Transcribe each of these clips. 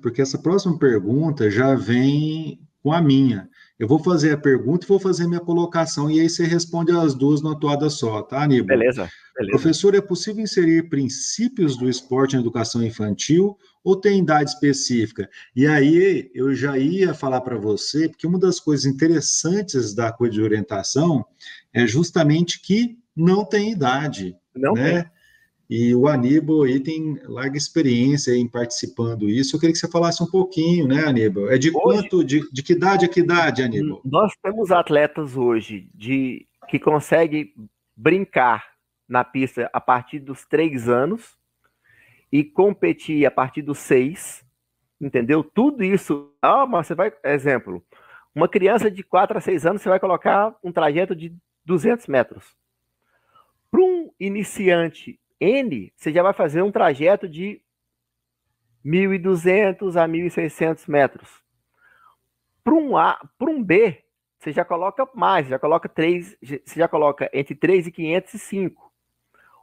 porque essa próxima pergunta já vem com a minha. Eu vou fazer a pergunta e vou fazer minha colocação, e aí você responde as duas na toada só, tá, Aníbal? Beleza, beleza. Professor, é possível inserir princípios do esporte na educação infantil ou tem idade específica? E aí eu já ia falar para você, porque uma das coisas interessantes da coisa de orientação é justamente que não tem idade. Não né? tem. E o Aníbal aí tem larga experiência em participando disso. Eu queria que você falasse um pouquinho, né, Aníbal? É de hoje, quanto, de, de que idade a que idade, Aníbal? Nós temos atletas hoje de que conseguem brincar na pista a partir dos três anos e competir a partir dos seis, entendeu? Tudo isso. Ah, mas você vai. Exemplo, uma criança de quatro a seis anos, você vai colocar um trajeto de 200 metros. Para um iniciante N, você já vai fazer um trajeto de 1.200 a 1.600 metros. Para um A, para um B, você já coloca mais, já coloca 3, você já coloca entre 3 e 505.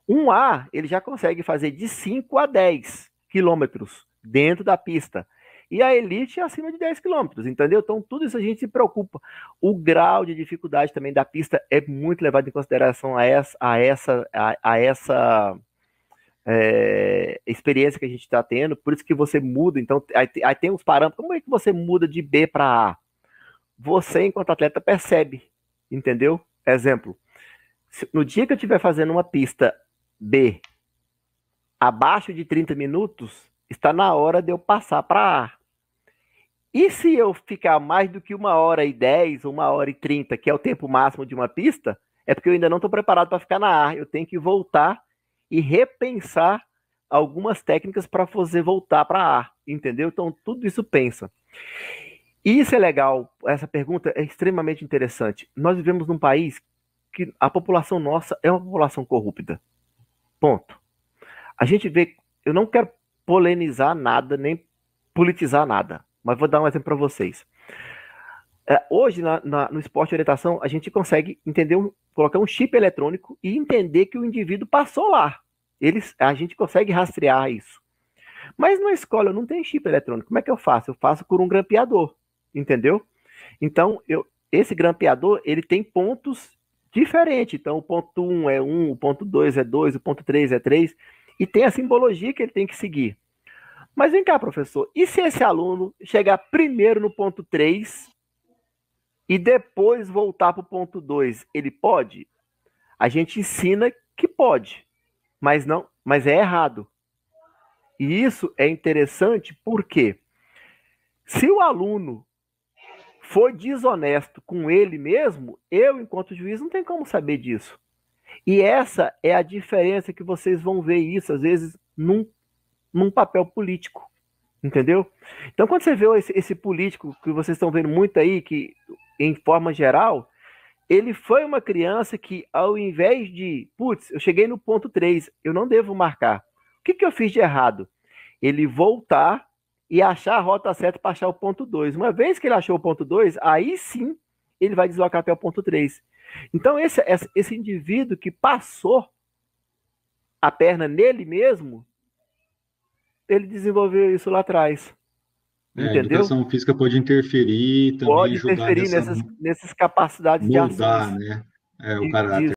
e Um A, ele já consegue fazer de 5 a 10 quilômetros dentro da pista. E a elite é acima de 10 quilômetros, entendeu? Então, tudo isso a gente se preocupa. O grau de dificuldade também da pista é muito levado em consideração a essa, a essa, a, a essa é, experiência que a gente está tendo, por isso que você muda. Então, aí, aí, tem uns parâmetros. Como é que você muda de B para A? Você, enquanto atleta, percebe, entendeu? Exemplo, se, no dia que eu estiver fazendo uma pista B abaixo de 30 minutos, está na hora de eu passar para A. E se eu ficar mais do que uma hora e dez, uma hora e trinta, que é o tempo máximo de uma pista, é porque eu ainda não estou preparado para ficar na A. Eu tenho que voltar e repensar algumas técnicas para fazer voltar para A, entendeu? Então, tudo isso pensa. Isso é legal, essa pergunta é extremamente interessante. Nós vivemos num país que a população nossa é uma população corrupta. Ponto. A gente vê, eu não quero polenizar nada, nem politizar nada, mas vou dar um exemplo para vocês. É, hoje, na, na, no esporte de orientação, a gente consegue entender, um, colocar um chip eletrônico e entender que o indivíduo passou lá. Eles, a gente consegue rastrear isso. Mas na escola eu não tenho chip eletrônico. Como é que eu faço? Eu faço por um grampeador, entendeu? Então, eu, esse grampeador, ele tem pontos diferentes. Então, o ponto 1 é 1, o ponto 2 é 2, o ponto 3 é 3. E tem a simbologia que ele tem que seguir. Mas vem cá, professor, e se esse aluno chegar primeiro no ponto 3 e depois voltar para o ponto 2, ele pode? A gente ensina que pode mas não, mas é errado. E isso é interessante porque se o aluno for desonesto com ele mesmo, eu, enquanto juiz, não tem como saber disso. E essa é a diferença que vocês vão ver isso, às vezes, num, num papel político. Entendeu? Então, quando você vê esse, esse político que vocês estão vendo muito aí, que em forma geral, ele foi uma criança que, ao invés de, putz, eu cheguei no ponto 3, eu não devo marcar. O que, que eu fiz de errado? Ele voltar e achar a rota certa para achar o ponto 2. Uma vez que ele achou o ponto 2, aí sim ele vai deslocar até o ponto 3. Então, esse, esse indivíduo que passou a perna nele mesmo, ele desenvolveu isso lá atrás. É, Entendeu? a educação física pode interferir também pode ajudar interferir nessas, nessas capacidades mudar, de ação. Mudar, né? É, o caráter. De